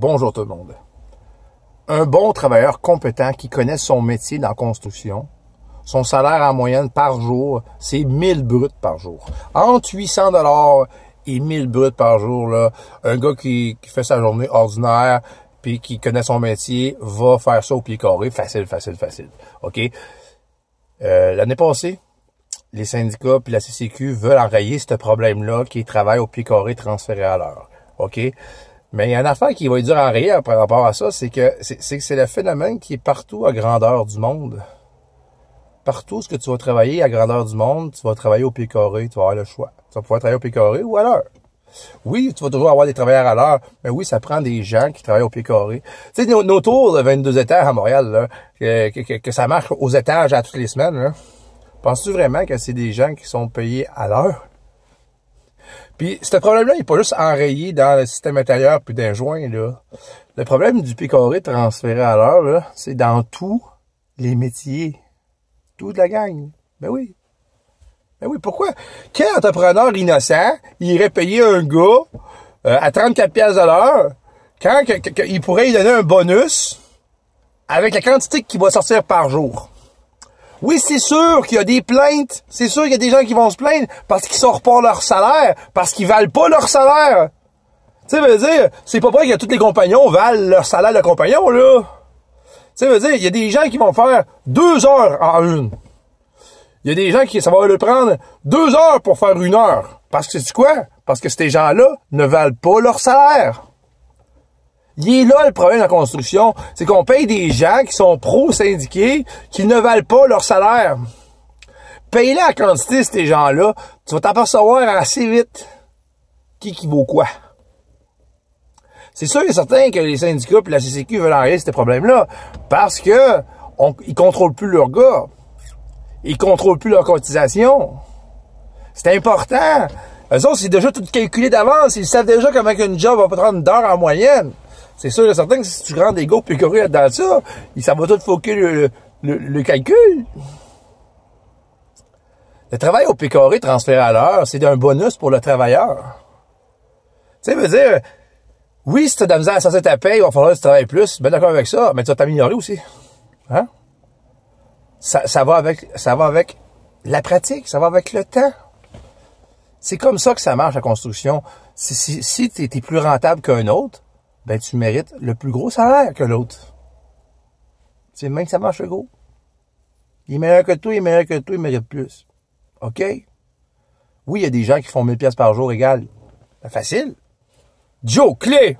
Bonjour tout le monde. Un bon travailleur compétent qui connaît son métier dans la construction, son salaire en moyenne par jour, c'est 1000 bruts par jour. Entre 800 dollars et 1000 bruts par jour, là, un gars qui, fait sa journée ordinaire, puis qui connaît son métier, va faire ça au pied facile, facile, facile. OK? Euh, l'année passée, les syndicats puis la CCQ veulent enrayer ce problème-là qui travaille au pied carré transféré à l'heure. OK? Mais il y a une affaire qui va être dire en rire par rapport à ça, c'est que c'est le phénomène qui est partout à grandeur du monde. Partout ce que tu vas travailler à grandeur du monde, tu vas travailler au pied tu vas avoir le choix. Tu vas pouvoir travailler au pied ou à l'heure. Oui, tu vas toujours avoir des travailleurs à l'heure, mais oui, ça prend des gens qui travaillent au pied carré. Tu sais, nos, tours de 22 étages à Montréal, que, ça marche aux étages à toutes les semaines, Penses-tu vraiment que c'est des gens qui sont payés à l'heure? Puis ce problème-là, il n'est pas juste enrayé dans le système intérieur puis d'un joint. Là. Le problème du picoré transféré à l'heure, c'est dans tous les métiers. Tout de la gang. Ben oui. Ben oui, pourquoi? Quel entrepreneur innocent irait payer un gars euh, à 34 pièces à l'heure quand il pourrait lui donner un bonus avec la quantité qu'il va sortir par jour? Oui, c'est sûr qu'il y a des plaintes. C'est sûr qu'il y a des gens qui vont se plaindre parce qu'ils sortent pas leur salaire, parce qu'ils valent pas leur salaire. Tu sais, veut dire, c'est pas vrai que tous les compagnons valent leur salaire de compagnon, là. Tu sais, veut dire, il y a des gens qui vont faire deux heures en une. Il y a des gens qui, ça va le prendre deux heures pour faire une heure. Parce que c'est quoi? Parce que ces gens-là ne valent pas leur salaire. Il est là le problème de la construction, c'est qu'on paye des gens qui sont pro-syndiqués, qui ne valent pas leur salaire. Paye-les à quantité, ces gens-là, tu vas t'apercevoir assez vite qui qui vaut quoi. C'est sûr et certain que les syndicats et la CCQ veulent enrayer ces problèmes là parce que on, ils contrôlent plus leurs gars. Ils contrôlent plus leur cotisation. C'est important. Eux autres, c'est déjà tout calculé d'avance. Ils savent déjà comment une job va prendre d'heures en moyenne. C'est sûr et certain que si tu rends des gars tu dedans dans ça, ça va tout foquer le, le, le, calcul. Le travail au pécoré transféré à l'heure, c'est un bonus pour le travailleur. Tu sais, veut dire, oui, si t'as de la misère à sortir ta paye, il va falloir que tu travailles plus, ben d'accord avec ça, mais tu vas t'améliorer aussi. Hein? Ça, ça, va avec, ça va avec la pratique, ça va avec le temps. C'est comme ça que ça marche, la construction. Si, si, si tu es plus rentable qu'un autre, ben, tu mérites le plus gros salaire que l'autre. C'est même que ça marche gros. Il est meilleur que toi, il est meilleur que toi, il mérite plus. OK? Oui, il y a des gens qui font 1000 pièces par jour égal. Ben, facile. Joe Clé!